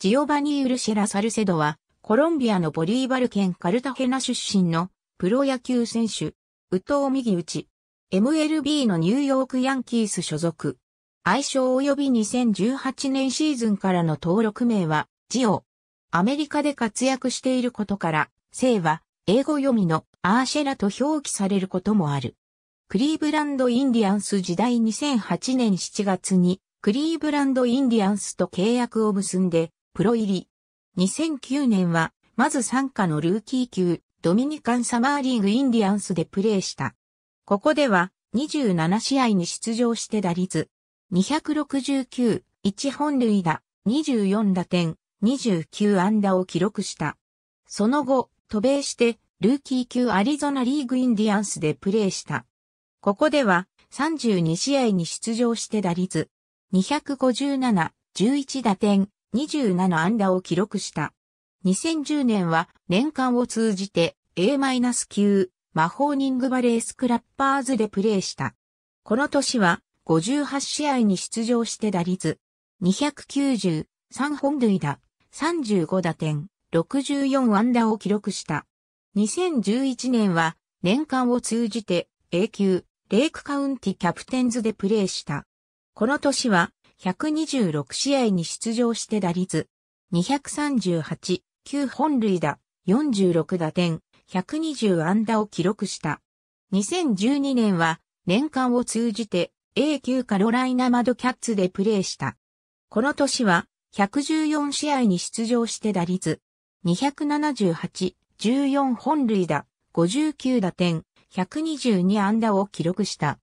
ジオバニー・ウルシェラ・サルセドは、コロンビアのボリーバル県カルタヘナ出身のプロ野球選手、ウト藤右打ち、MLB のニューヨークヤンキース所属。愛称及び2018年シーズンからの登録名は、ジオ。アメリカで活躍していることから、姓は、英語読みのアーシェラと表記されることもある。クリーブランド・インディアンス時代2008年7月に、クリーブランド・インディアンスと契約を結んで、プロ入り。2009年は、まず参加のルーキー級、ドミニカンサマーリーグインディアンスでプレーした。ここでは、27試合に出場して打率、269、1本塁打、24打点、29安打を記録した。その後、渡米して、ルーキー級アリゾナリーグインディアンスでプレーした。ここでは、32試合に出場して打率、257、11打点、27安打を記録した。2010年は年間を通じて A-9 魔法ニングバレースクラッパーズでプレーした。この年は58試合に出場して打率293本塁打35打点64安打を記録した。2011年は年間を通じて A 級レイクカウンティキャプテンズでプレーした。この年は126試合に出場して打率、238、9本塁打、46打点、120安打を記録した。2012年は年間を通じて A 級カロライナマドキャッツでプレーした。この年は114試合に出場して打率278、14本塁打、59打点、122安打を記録した。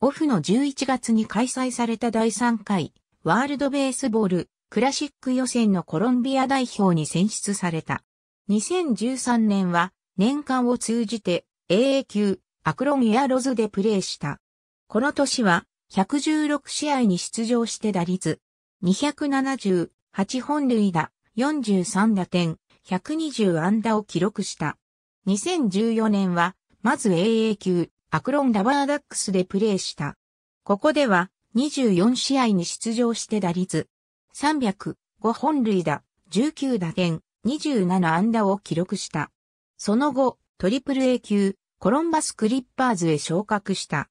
オフの11月に開催された第3回ワールドベースボールクラシック予選のコロンビア代表に選出された。2013年は年間を通じて AA 級アクロンエアロズでプレーした。この年は116試合に出場して打率278本塁打43打点120安打を記録した。2014年はまず AA 級アクロンラバーダックスでプレーした。ここでは24試合に出場して打率305本塁打、19打点、27安打を記録した。その後、トリプル A 級、コロンバスクリッパーズへ昇格した。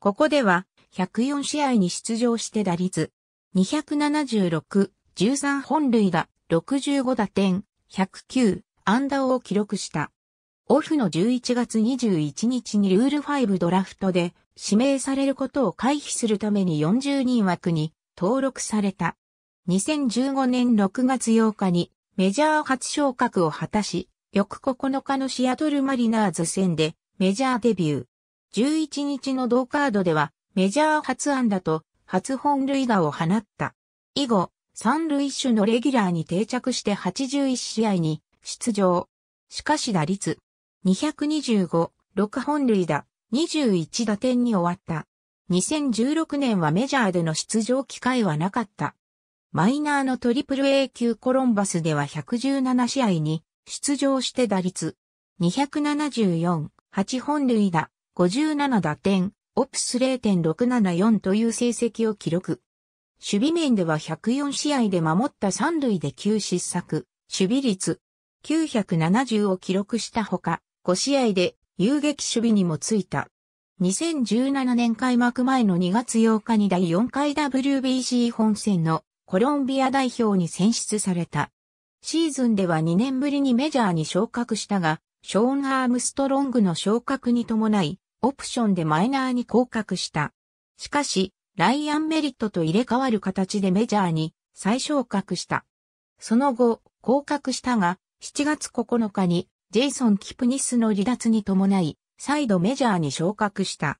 ここでは、104試合に出場して打率、276、13本塁打、65打点、109、安打を記録した。オフの11月21日にルール5ドラフトで指名されることを回避するために40人枠に登録された。2015年6月8日にメジャー初昇格を果たし、翌9日のシアトルマリナーズ戦でメジャーデビュー。11日の同カードではメジャー初安打と初本塁打を放った。以後、三塁手のレギュラーに定着して81試合に出場。しかし打率225、6本塁打、21打点に終わった。2016年はメジャーでの出場機会はなかった。マイナーのトリプル A 級コロンバスでは117試合に出場して打率274、8本塁打、57打点、オプス0.674という成績を記録。守備面では104試合で守った三塁で9失策、守備率970を記録したほか、5試合で遊撃守備にもついた。2017年開幕前の2月8日に第4回 WBC 本戦のコロンビア代表に選出された。シーズンでは2年ぶりにメジャーに昇格したが、ショーン・アームストロングの昇格に伴い、オプションでマイナーに降格した。しかし、ライアン・メリットと入れ替わる形でメジャーに再昇格した。その後、降格したが、7月9日にジェイソン・キプニスの離脱に伴い、再度メジャーに昇格した。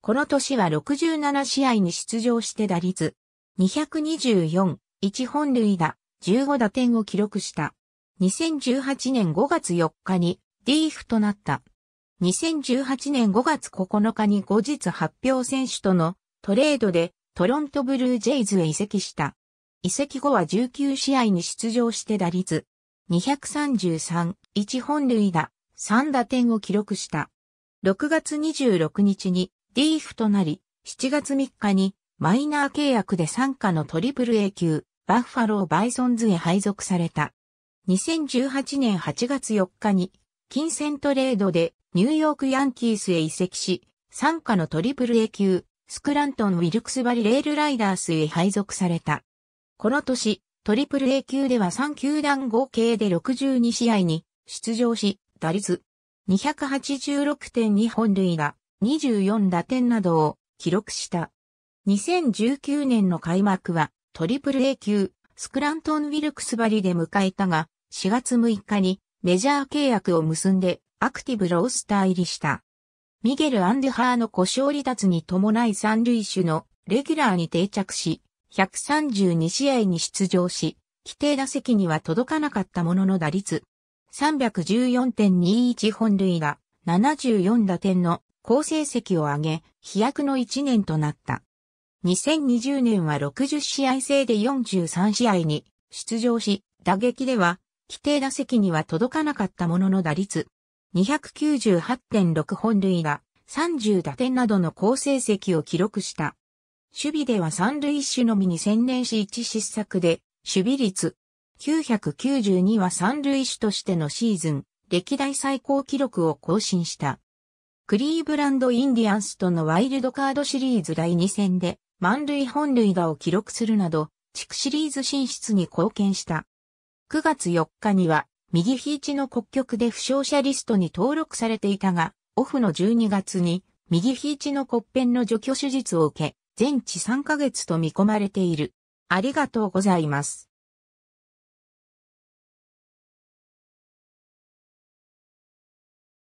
この年は67試合に出場して打率、224、1本塁打、15打点を記録した。2018年5月4日にリーフとなった。2018年5月9日に後日発表選手とのトレードでトロントブルージェイズへ移籍した。移籍後は19試合に出場して打率233、1本塁打、3打点を記録した。6月26日にーフとなり、7月3日にマイナー契約で参加のトリプル A 級、バッファローバイソンズへ配属された。2018年8月4日に、金銭トレードでニューヨークヤンキースへ移籍し、参加のトリプル A 級、スクラントン・ウィルクスバリ・レールライダースへ配属された。この年、トリプル A 級では3球団合計で62試合に出場し、打率286.2本塁打、24打点などを記録した。2019年の開幕はトリプル A 級スクラントン・ウィルクスバリで迎えたが、4月6日にメジャー契約を結んでアクティブロースター入りした。ミゲル・アンデハーの故障離脱に伴い三塁手のレギュラーに定着し、132試合に出場し、規定打席には届かなかったものの打率、314.21本塁打、74打点の好成績を上げ、飛躍の1年となった。2020年は60試合制で43試合に出場し、打撃では、規定打席には届かなかったものの打率、298.6本塁打、30打点などの好成績を記録した。守備では三塁手のみに専念し一失策で、守備率992は三塁手としてのシーズン、歴代最高記録を更新した。クリーブランド・インディアンスとのワイルドカードシリーズ第2戦で、満塁本塁打を記録するなど、地区シリーズ進出に貢献した。9月4日には、右肘の国局で負傷者リストに登録されていたが、オフの12月に、右肘の骨片の除去手術を受け、全治3ヶ月と見込まれている。ありがとうございます。